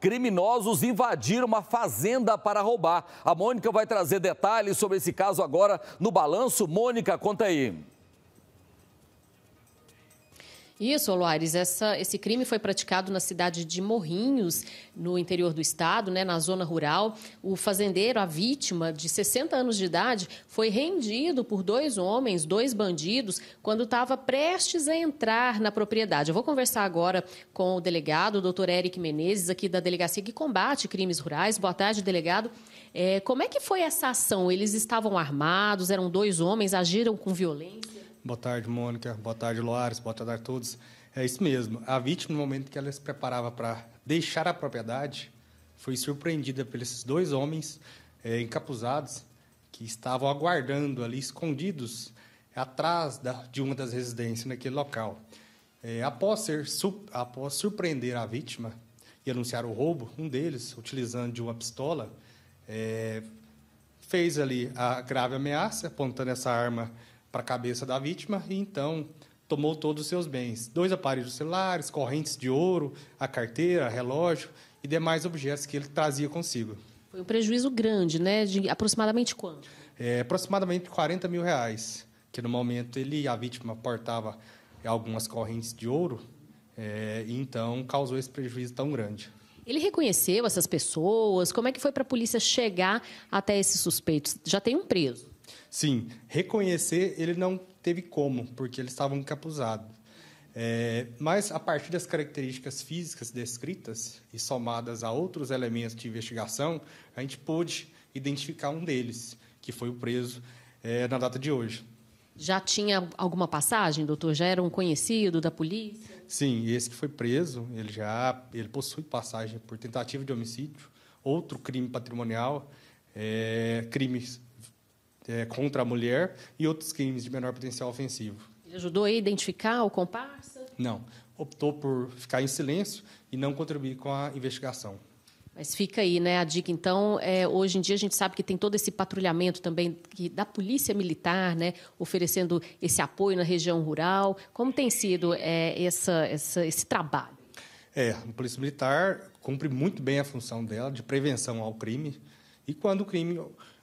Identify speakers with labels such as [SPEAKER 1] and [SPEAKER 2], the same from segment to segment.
[SPEAKER 1] Criminosos invadiram uma fazenda para roubar. A Mônica vai trazer detalhes sobre esse caso agora no Balanço. Mônica, conta aí. Isso, Luares, essa, esse crime foi praticado na cidade de Morrinhos, no interior do estado, né, na zona rural. O fazendeiro, a vítima, de 60 anos de idade, foi rendido por dois homens, dois bandidos, quando estava prestes a entrar na propriedade. Eu vou conversar agora com o delegado, o doutor Eric Menezes, aqui da Delegacia que combate crimes rurais. Boa tarde, delegado. É, como é que foi essa ação? Eles estavam armados, eram dois homens, agiram com violência?
[SPEAKER 2] Boa tarde, Mônica. Boa tarde, Loares. Boa tarde a todos. É isso mesmo. A vítima, no momento que ela se preparava para deixar a propriedade, foi surpreendida pelos dois homens é, encapuzados que estavam aguardando ali, escondidos, atrás da, de uma das residências naquele local. É, após, ser, su, após surpreender a vítima e anunciar o roubo, um deles, utilizando de uma pistola, é, fez ali a grave ameaça, apontando essa arma para a cabeça da vítima e então tomou todos os seus bens: dois aparelhos celulares, correntes de ouro, a carteira, relógio e demais objetos que ele trazia consigo.
[SPEAKER 1] Foi um prejuízo grande, né? De aproximadamente quanto?
[SPEAKER 2] É, aproximadamente 40 mil reais. Que no momento ele, a vítima, portava algumas correntes de ouro, é, e então causou esse prejuízo tão grande.
[SPEAKER 1] Ele reconheceu essas pessoas? Como é que foi para a polícia chegar até esses suspeitos? Já tem um
[SPEAKER 2] preso? Sim, reconhecer ele não teve como, porque eles estavam encapuzados. É, mas, a partir das características físicas descritas e somadas a outros elementos de investigação, a gente pôde identificar um deles, que foi o preso é, na data de hoje.
[SPEAKER 1] Já tinha alguma passagem, doutor? Já era um conhecido da polícia?
[SPEAKER 2] Sim, esse que foi preso, ele já ele possui passagem por tentativa de homicídio, outro crime patrimonial, é, crimes é, contra a mulher e outros crimes de menor potencial ofensivo.
[SPEAKER 1] Ele ajudou a identificar o comparsa?
[SPEAKER 2] Não. Optou por ficar em silêncio e não contribuir com a investigação.
[SPEAKER 1] Mas fica aí, né, a dica. Então, é, hoje em dia a gente sabe que tem todo esse patrulhamento também que, da polícia militar, né, oferecendo esse apoio na região rural. Como tem sido é, essa, essa, esse trabalho?
[SPEAKER 2] É, a polícia militar cumpre muito bem a função dela de prevenção ao crime. E quando o crime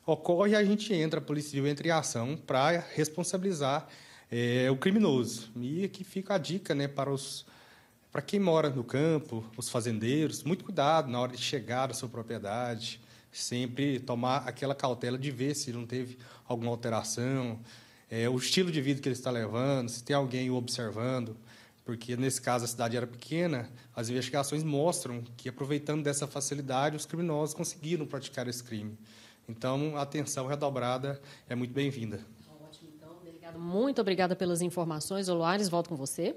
[SPEAKER 2] ocorre, a gente entra, a Polícia Civil entra em ação para responsabilizar é, o criminoso. E aqui fica a dica né, para os para quem mora no campo, os fazendeiros, muito cuidado na hora de chegar à sua propriedade, sempre tomar aquela cautela de ver se não teve alguma alteração, é, o estilo de vida que ele está levando, se tem alguém o observando, porque nesse caso a cidade era pequena, as investigações mostram que aproveitando dessa facilidade os criminosos conseguiram praticar esse crime. Então, a atenção redobrada é muito bem-vinda. Então.
[SPEAKER 1] Muito obrigada pelas informações. Oloares, volto com você.